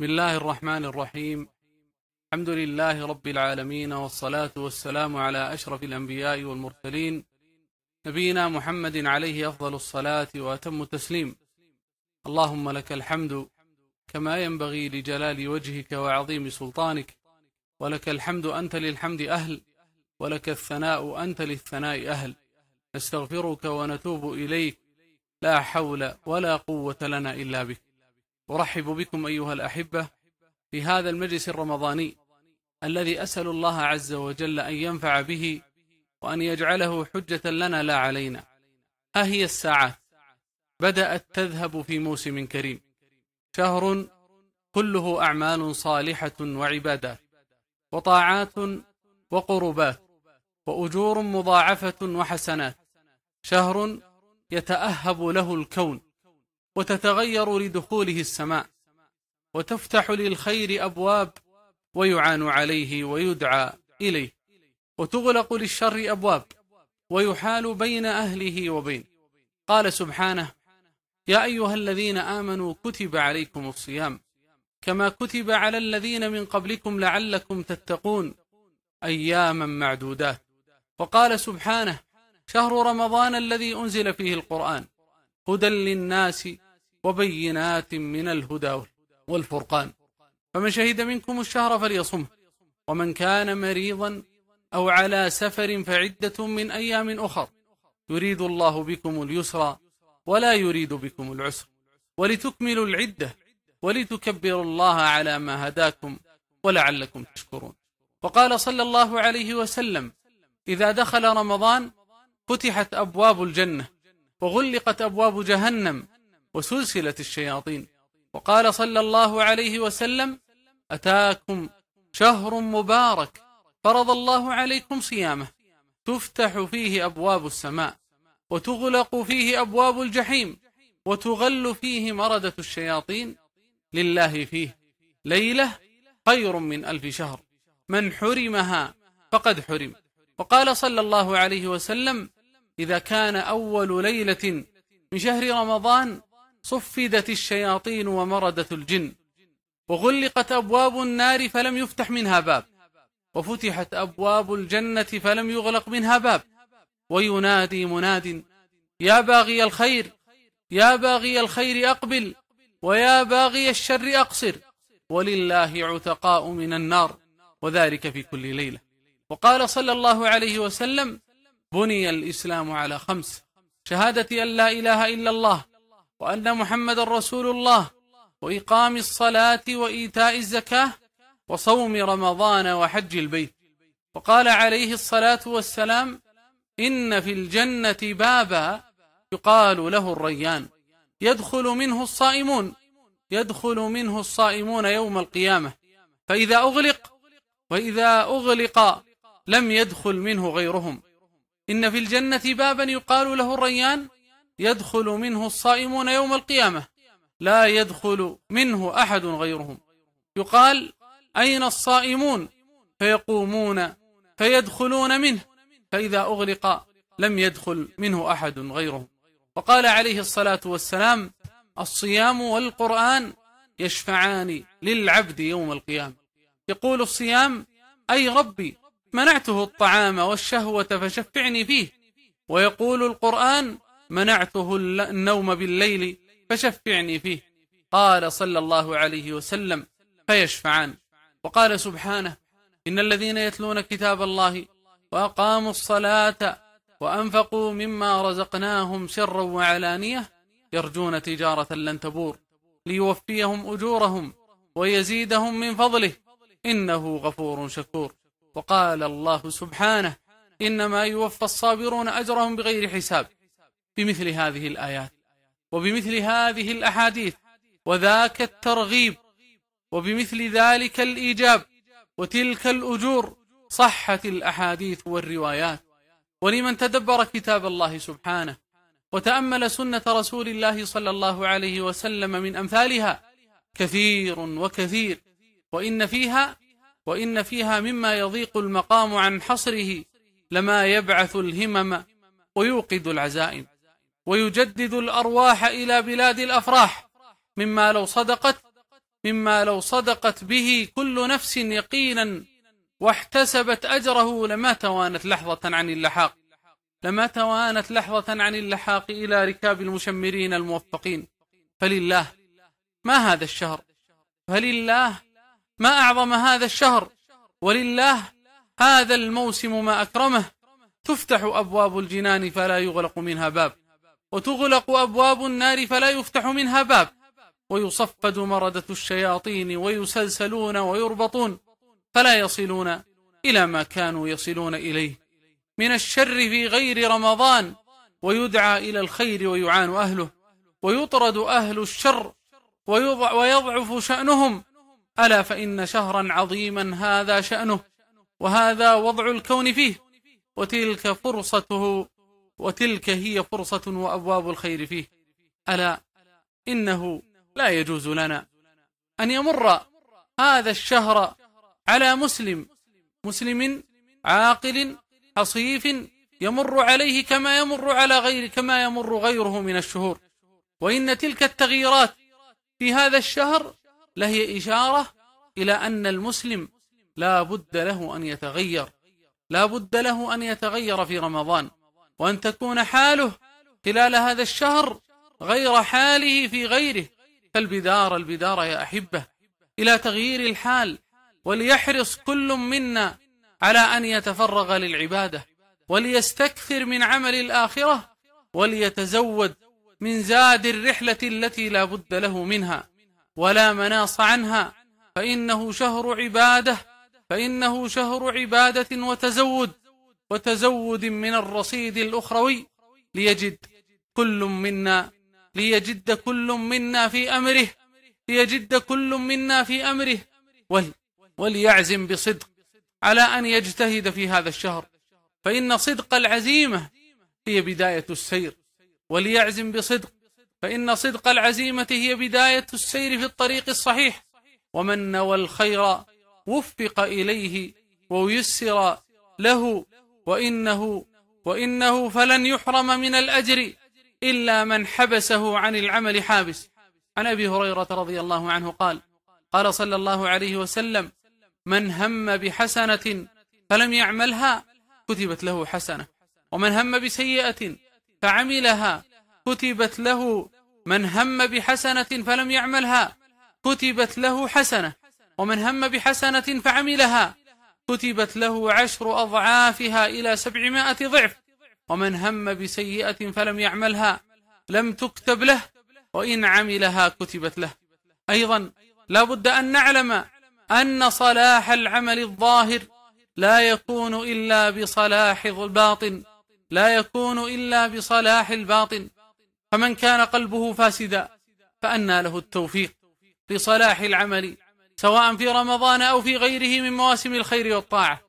بسم الله الرحمن الرحيم الحمد لله رب العالمين والصلاة والسلام على أشرف الأنبياء والمرسلين نبينا محمد عليه أفضل الصلاة وأتم التسليم اللهم لك الحمد كما ينبغي لجلال وجهك وعظيم سلطانك ولك الحمد أنت للحمد أهل ولك الثناء أنت للثناء أهل نستغفرك ونتوب إليك لا حول ولا قوة لنا إلا بك أرحب بكم أيها الأحبة في هذا المجلس الرمضاني الذي أسأل الله عز وجل أن ينفع به وأن يجعله حجة لنا لا علينا ها هي الساعات بدأت تذهب في موسم كريم شهر كله أعمال صالحة وعبادات وطاعات وقربات وأجور مضاعفة وحسنات شهر يتأهب له الكون وتتغير لدخوله السماء وتفتح للخير أبواب ويعان عليه ويدعى إليه وتغلق للشر أبواب ويحال بين أهله وبينه قال سبحانه يا أيها الذين آمنوا كتب عليكم الصيام كما كتب على الذين من قبلكم لعلكم تتقون أياما معدودات وقال سبحانه شهر رمضان الذي أنزل فيه القرآن هدى للناس وبينات من الهدى والفرقان فمن شهد منكم الشهر فليصمه ومن كان مريضا أو على سفر فعدة من أيام أخر يريد الله بكم اليسر ولا يريد بكم العسر ولتكملوا العدة ولتكبروا الله على ما هداكم ولعلكم تشكرون وقال صلى الله عليه وسلم إذا دخل رمضان فتحت أبواب الجنة وغلقت أبواب جهنم وسلسلت الشياطين وقال صلى الله عليه وسلم أتاكم شهر مبارك فرض الله عليكم صيامه تفتح فيه أبواب السماء وتغلق فيه أبواب الجحيم وتغل فيه مردة الشياطين لله فيه ليلة خير من ألف شهر من حرمها فقد حرم وقال صلى الله عليه وسلم إذا كان أول ليلة من شهر رمضان صفدت الشياطين ومردت الجن وغلقت أبواب النار فلم يفتح منها باب وفتحت أبواب الجنة فلم يغلق منها باب وينادي مناد يا باغي الخير يا باغي الخير أقبل ويا باغي الشر أقصر ولله عتقاء من النار وذلك في كل ليلة وقال صلى الله عليه وسلم بني الإسلام على خمس شهادة أن لا إله إلا الله وأن محمد رسول الله وإقام الصلاة وإيتاء الزكاة وصوم رمضان وحج البيت وقال عليه الصلاة والسلام إن في الجنة بابا يقال له الريان يدخل منه الصائمون يدخل منه الصائمون يوم القيامة فإذا أغلق وإذا أغلق لم يدخل منه غيرهم إن في الجنة بابا يقال له الريان يدخل منه الصائمون يوم القيامة لا يدخل منه أحد غيرهم يقال أين الصائمون فيقومون فيدخلون منه فإذا أغلق لم يدخل منه أحد غيرهم وقال عليه الصلاة والسلام الصيام والقرآن يشفعان للعبد يوم القيامة يقول الصيام أي ربي منعته الطعام والشهوة فشفعني فيه ويقول القرآن منعته النوم بالليل فشفعني فيه قال صلى الله عليه وسلم فيشفعان وقال سبحانه إن الذين يتلون كتاب الله وأقاموا الصلاة وأنفقوا مما رزقناهم سرا وعلانية يرجون تجارة لن تبور ليوفيهم أجورهم ويزيدهم من فضله إنه غفور شكور وقال الله سبحانه إنما يوفى الصابرون أجرهم بغير حساب بمثل هذه الآيات وبمثل هذه الأحاديث وذاك الترغيب وبمثل ذلك الإيجاب وتلك الأجور صحت الأحاديث والروايات ولمن تدبر كتاب الله سبحانه وتأمل سنة رسول الله صلى الله عليه وسلم من أمثالها كثير وكثير وإن فيها وإن فيها مما يضيق المقام عن حصره لما يبعث الهمم ويوقد العزائم ويجدد الأرواح إلى بلاد الأفراح مما لو صدقت مما لو صدقت به كل نفس يقينا واحتسبت أجره لما توانت لحظة عن اللحاق لما توانت لحظة عن اللحاق إلى ركاب المشمرين الموفقين فلله ما هذا الشهر فلله ما أعظم هذا الشهر ولله هذا الموسم ما أكرمه تفتح أبواب الجنان فلا يغلق منها باب وتغلق أبواب النار فلا يفتح منها باب ويصفد مردة الشياطين ويسلسلون ويربطون فلا يصلون إلى ما كانوا يصلون إليه من الشر في غير رمضان ويدعى إلى الخير ويعان أهله ويطرد أهل الشر ويضع ويضعف شأنهم ألا فإن شهرا عظيما هذا شأنه وهذا وضع الكون فيه وتلك فرصته وتلك هي فرصة وأبواب الخير فيه ألا إنه لا يجوز لنا أن يمر هذا الشهر على مسلم مسلم عاقل حصيف يمر عليه كما يمر على غير كما يمر غيره من الشهور وإن تلك التغييرات في هذا الشهر لهي إشارة إلى أن المسلم لا بد له أن يتغير لا بد له أن يتغير في رمضان وأن تكون حاله خلال هذا الشهر غير حاله في غيره فالبدار البدار يا أحبة إلى تغيير الحال وليحرص كل منا على أن يتفرغ للعبادة وليستكثر من عمل الآخرة وليتزود من زاد الرحلة التي لا بد له منها ولا مناص عنها فإنه شهر عبادة فإنه شهر عبادة وتزود وتزود من الرصيد الأخروي ليجد كل منا ليجد كل منا في أمره ليجد كل منا في أمره ول وليعزم بصدق على أن يجتهد في هذا الشهر فإن صدق العزيمة هي بداية السير وليعزم بصدق فإن صدق العزيمة هي بداية السير في الطريق الصحيح ومن نوى الخير وفق إليه ويسر له وإنه وإنه فلن يحرم من الأجر إلا من حبسه عن العمل حابس عن أبي هريرة رضي الله عنه قال قال صلى الله عليه وسلم من هم بحسنة فلم يعملها كتبت له حسنة ومن هم بسيئة فعملها كتبت له من هم بحسنة فلم يعملها كتبت له حسنة ومن هم بحسنة فعملها كتبت له عشر أضعافها إلى سبعمائة ضعف ومن هم بسيئة فلم يعملها لم تكتب له وإن عملها كتبت له أيضا لا بد أن نعلم أن صلاح العمل الظاهر لا يكون إلا بصلاح الباطن لا يكون إلا بصلاح الباطن فمن كان قلبه فاسدا فأنى له التوفيق لصلاح العمل سواء في رمضان أو في غيره من مواسم الخير والطاعة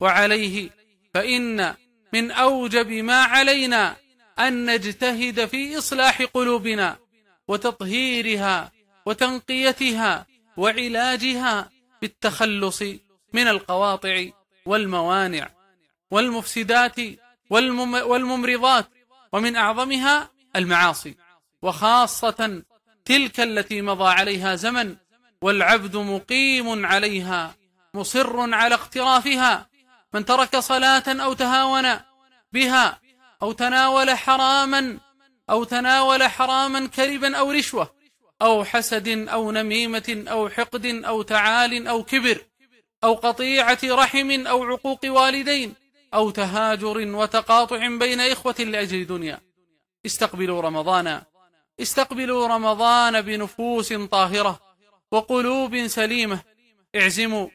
وعليه فإن من أوجب ما علينا أن نجتهد في إصلاح قلوبنا وتطهيرها وتنقيتها وعلاجها بالتخلص من القواطع والموانع والمفسدات والممرضات ومن أعظمها المعاصي وخاصة تلك التي مضى عليها زمن والعبد مقيم عليها مصر على اقترافها من ترك صلاة أو تهاون بها أو تناول حراما أو تناول حراما كربا أو رشوة أو حسد أو نميمة أو حقد أو تعال أو كبر أو قطيعة رحم أو عقوق والدين أو تهاجر وتقاطع بين إخوة لأجل دنيا استقبلوا رمضان استقبلوا رمضان بنفوس طاهرة وقلوب سليمة اعزموا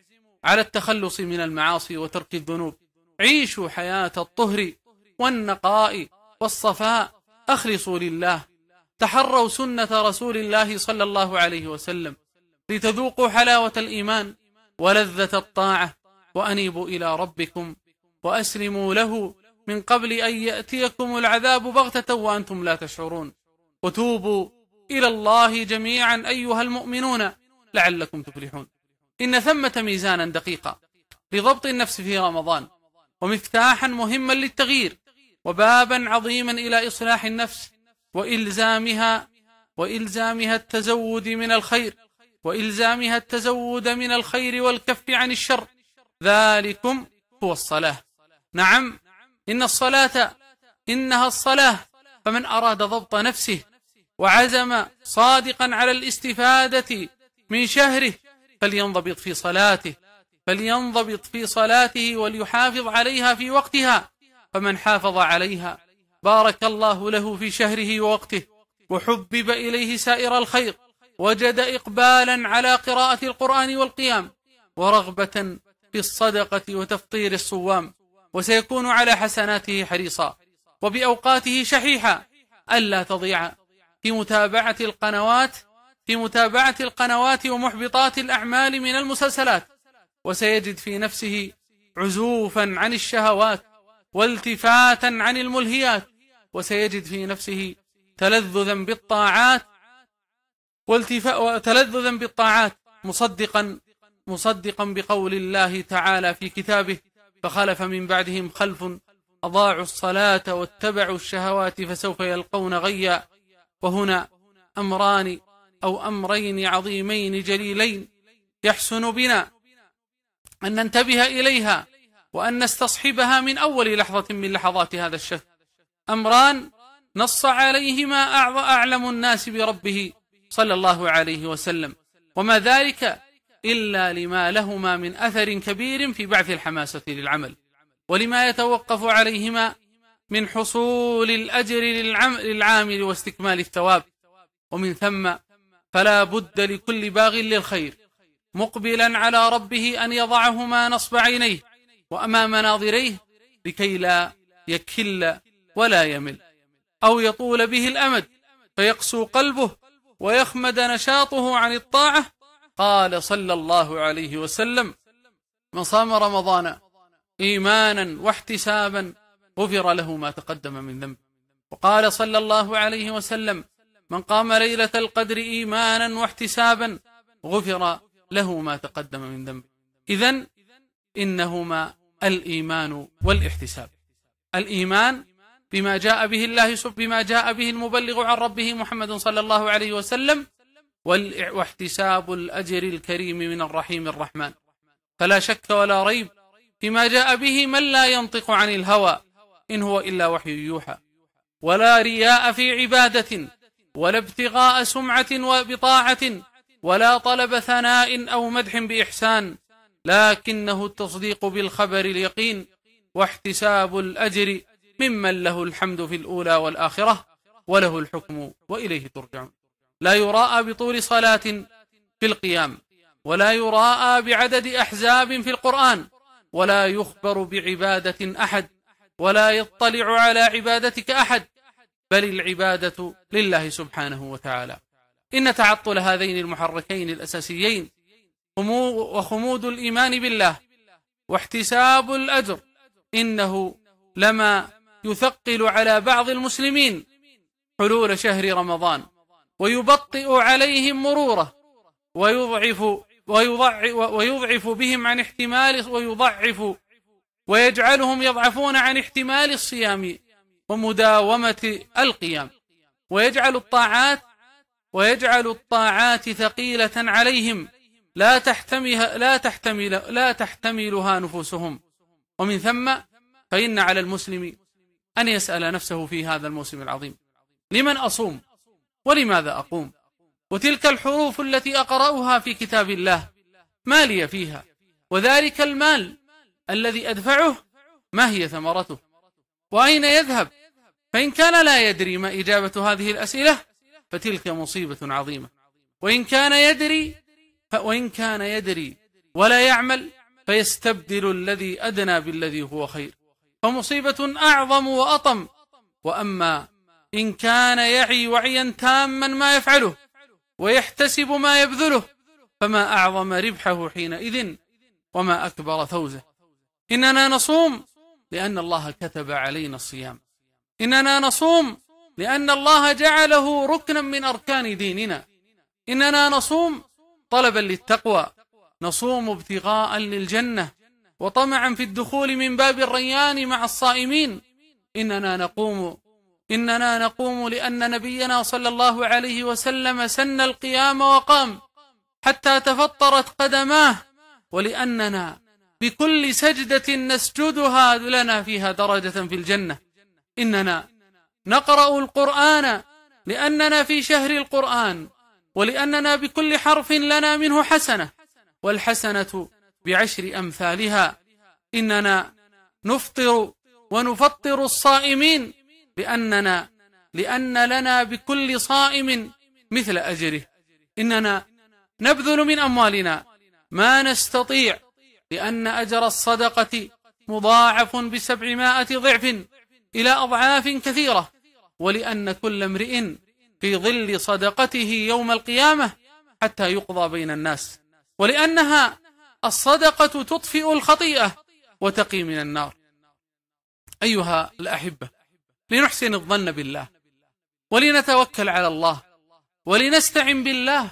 على التخلص من المعاصي وترك الذنوب عيشوا حياة الطهر والنقاء والصفاء أخلصوا لله تحروا سنة رسول الله صلى الله عليه وسلم لتذوقوا حلاوة الإيمان ولذة الطاعة وأنيبوا إلى ربكم وأسلموا له من قبل أن يأتيكم العذاب بغتة وأنتم لا تشعرون وتوبوا إلى الله جميعا أيها المؤمنون لعلكم تفلحون إن ثمة ميزانا دقيقا لضبط النفس في رمضان ومفتاحا مهما للتغيير وبابا عظيما إلى إصلاح النفس وإلزامها وإلزامها التزود من الخير وإلزامها التزود من الخير والكف عن الشر ذلكم هو الصلاة نعم إن الصلاة إنها الصلاة فمن أراد ضبط نفسه وعزم صادقا على الاستفادة من شهره فلينضبط في صلاته فلينضبط في صلاته وليحافظ عليها في وقتها فمن حافظ عليها بارك الله له في شهره ووقته وحبب إليه سائر الخير وجد إقبالا على قراءة القرآن والقيام ورغبة في الصدقة وتفطير الصوام وسيكون على حسناته حريصا وبأوقاته شحيحا ألا تضيع في متابعة القنوات في متابعة القنوات ومحبطات الأعمال من المسلسلات وسيجد في نفسه عزوفا عن الشهوات والتفاتا عن الملهيات وسيجد في نفسه تلذذا بالطاعات تلذذا بالطاعات مصدقا مصدقا بقول الله تعالى في كتابه فخلف من بعدهم خلف أضاعوا الصلاة واتبعوا الشهوات فسوف يلقون غيا وهنا أمران أو أمرين عظيمين جليلين يحسن بنا أن ننتبه إليها وأن نستصحبها من أول لحظة من لحظات هذا الشهر أمران نص عليهما أعلم الناس بربه صلى الله عليه وسلم وما ذلك إلا لما لهما من أثر كبير في بعث الحماسة للعمل ولما يتوقف عليهما من حصول الأجر للعامل واستكمال الثواب ومن ثم فلا بد لكل باغ للخير مقبلا على ربه أن يضعهما نصب عينيه وأمام ناظريه لكي لا يكل ولا يمل أو يطول به الأمد فيقسو قلبه ويخمد نشاطه عن الطاعة قال صلى الله عليه وسلم من صام رمضان إيمانا واحتسابا غفر له ما تقدم من ذنب وقال صلى الله عليه وسلم من قام ليلة القدر إيمانا واحتسابا غفر له ما تقدم من ذنب إذا إنهما الإيمان والاحتساب الإيمان بما جاء به الله بما جاء به المبلغ عن ربه محمد صلى الله عليه وسلم واحتساب الأجر الكريم من الرحيم الرحمن فلا شك ولا ريب فيما جاء به من لا ينطق عن الهوى إن هو إلا وحي يوحى ولا رياء في عبادة ولا ابتغاء سمعة وبطاعة ولا طلب ثناء أو مدح بإحسان لكنه التصديق بالخبر اليقين واحتساب الأجر ممن له الحمد في الأولى والآخرة وله الحكم وإليه ترجعون لا يراءى بطول صلاة في القيام ولا يراءى بعدد أحزاب في القرآن ولا يخبر بعبادة أحد ولا يطلع على عبادتك أحد بل العبادة لله سبحانه وتعالى إن تعطل هذين المحركين الأساسيين وخمود الإيمان بالله واحتساب الأجر إنه لما يثقل على بعض المسلمين حلول شهر رمضان ويبطئ عليهم مروره ويضعف ويضعف, ويضعف بهم عن احتمال ويضعف ويجعلهم يضعفون عن احتمال الصيام ومداومة القيام ويجعل الطاعات ويجعل الطاعات ثقيلة عليهم لا تحتمها لا تحتمل لا تحتملها نفوسهم ومن ثم فإن على المسلم أن يسأل نفسه في هذا الموسم العظيم لمن أصوم ولماذا أقوم وتلك الحروف التي أقرأها في كتاب الله ما لي فيها وذلك المال الذي أدفعه ما هي ثمرته وأين يذهب فإن كان لا يدري ما إجابة هذه الأسئلة فتلك مصيبة عظيمة وإن كان يدري وإن كان يدري ولا يعمل فيستبدل الذي أدنى بالذي هو خير فمصيبة أعظم وأطم وأما إن كان يعي وعيا تاما ما يفعله ويحتسب ما يبذله فما أعظم ربحه حينئذ وما أكبر فوزه إننا نصوم لأن الله كتب علينا الصيام إننا نصوم لأن الله جعله ركنا من أركان ديننا إننا نصوم طلبا للتقوى نصوم ابتغاء للجنة وطمعا في الدخول من باب الريان مع الصائمين إننا نقوم إننا نقوم لأن نبينا صلى الله عليه وسلم سن القيام وقام حتى تفطرت قدماه ولأننا بكل سجدة نسجدها لنا فيها درجة في الجنة إننا نقرأ القرآن لأننا في شهر القرآن ولأننا بكل حرف لنا منه حسنة والحسنة بعشر أمثالها إننا نفطر ونفطر الصائمين لأننا لأن لنا بكل صائم مثل أجره إننا نبذل من أموالنا ما نستطيع لأن أجر الصدقة مضاعف بسبعمائة ضعف إلى أضعاف كثيرة ولأن كل امرئ في ظل صدقته يوم القيامة حتى يقضى بين الناس ولأنها الصدقة تطفئ الخطيئة وتقي من النار أيها الأحبة لنحسن الظن بالله ولنتوكل على الله ولنستعن بالله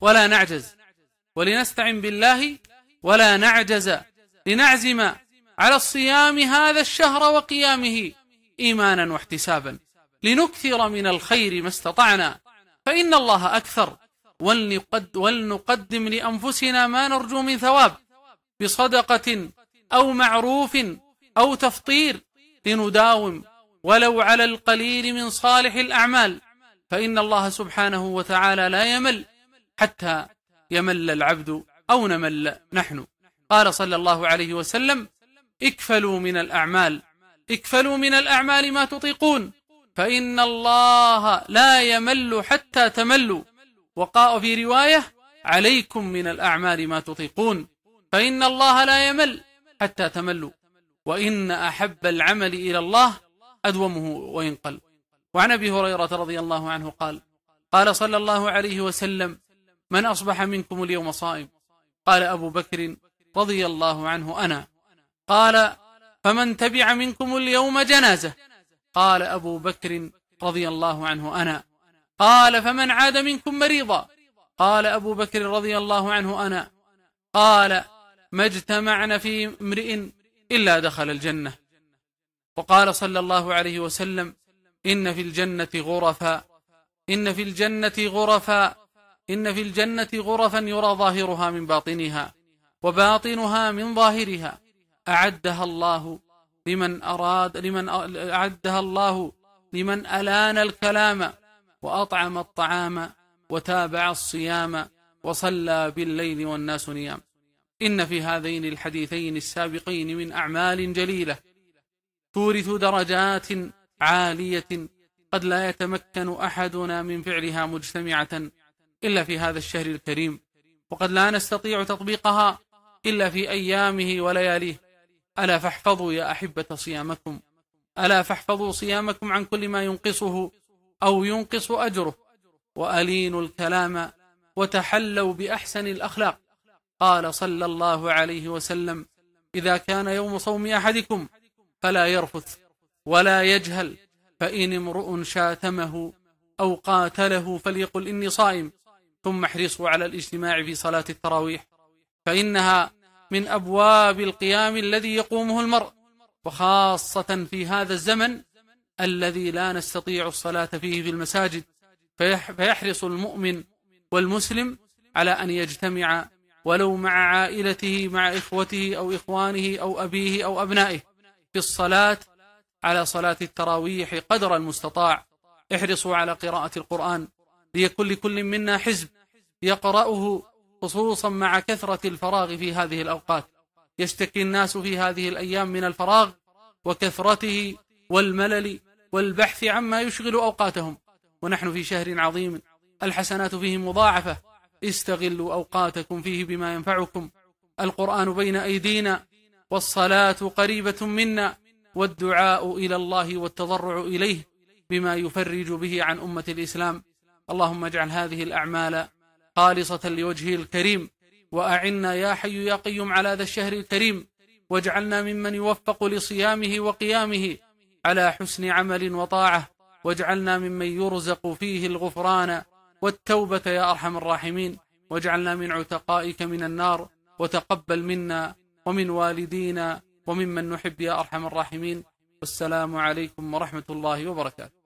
ولا نعجز ولنستعن بالله ولا نعجز لنعزم على الصيام هذا الشهر وقيامه إيمانا واحتسابا لنكثر من الخير ما استطعنا فإن الله أكثر ولنقدم لأنفسنا ما نرجو من ثواب بصدقة أو معروف أو تفطير لنداوم ولو على القليل من صالح الأعمال فإن الله سبحانه وتعالى لا يمل حتى يمل العبد أو نمل نحن قال صلى الله عليه وسلم اكفلوا من الأعمال اكفلوا من الأعمال ما تطيقون فإن الله لا يمل حتى تملوا وقاء في رواية عليكم من الأعمال ما تطيقون فإن الله لا يمل حتى تملوا وإن أحب العمل إلى الله أدومه وينقل وعن أبي هريرة رضي الله عنه قال قال صلى الله عليه وسلم من أصبح منكم اليوم صائم قال أبو بكر رضي الله عنه أنا قال فمن تبع منكم اليوم جنازة قال أبو بكر رضي الله عنه أنا قال فمن عاد منكم مريضا قال أبو بكر رضي الله عنه أنا قال ما اجتمعنا في امرئ إلا دخل الجنة وقال صلى الله عليه وسلم إن في الجنة غرفا إن في الجنة غرفا إن في الجنة غرفا يرى ظاهرها من باطنها وباطنها من ظاهرها أعدها الله لمن أراد لمن أعدها الله لمن ألان الكلام وأطعم الطعام وتابع الصيام وصلى بالليل والناس نيام إن في هذين الحديثين السابقين من أعمال جليلة تورث درجات عالية قد لا يتمكن أحدنا من فعلها مجتمعة إلا في هذا الشهر الكريم وقد لا نستطيع تطبيقها إلا في أيامه ولياليه ألا فاحفظوا يا أحبة صيامكم ألا فاحفظوا صيامكم عن كل ما ينقصه أو ينقص أجره وألينوا الكلام وتحلوا بأحسن الأخلاق قال صلى الله عليه وسلم إذا كان يوم صوم أحدكم فلا يرفث ولا يجهل فإن امرؤ شاتمه أو قاتله فليقل إني صائم ثم احرصوا على الاجتماع في صلاة التراويح فإنها من أبواب القيام الذي يقومه المرء وخاصة في هذا الزمن الذي لا نستطيع الصلاة فيه في المساجد فيحرص المؤمن والمسلم على أن يجتمع ولو مع عائلته مع إخوته أو إخوانه أو أبيه أو أبنائه في الصلاة على صلاة التراويح قدر المستطاع احرصوا على قراءة القرآن ليكن لكل منا حزب يقرأه خصوصا مع كثرة الفراغ في هذه الأوقات يشتكي الناس في هذه الأيام من الفراغ وكثرته والملل والبحث عما يشغل أوقاتهم ونحن في شهر عظيم الحسنات فيه مضاعفة استغلوا أوقاتكم فيه بما ينفعكم القرآن بين أيدينا والصلاة قريبة منا والدعاء إلى الله والتضرع إليه بما يفرج به عن أمة الإسلام اللهم اجعل هذه الأعمال خالصة لوجهه الكريم وأعنا يا حي يا قيوم على ذا الشهر الكريم واجعلنا ممن يوفق لصيامه وقيامه على حسن عمل وطاعة واجعلنا ممن يرزق فيه الغفران والتوبة يا أرحم الراحمين واجعلنا من عتقائك من النار وتقبل منا ومن والدينا وممن نحب يا أرحم الراحمين والسلام عليكم ورحمة الله وبركاته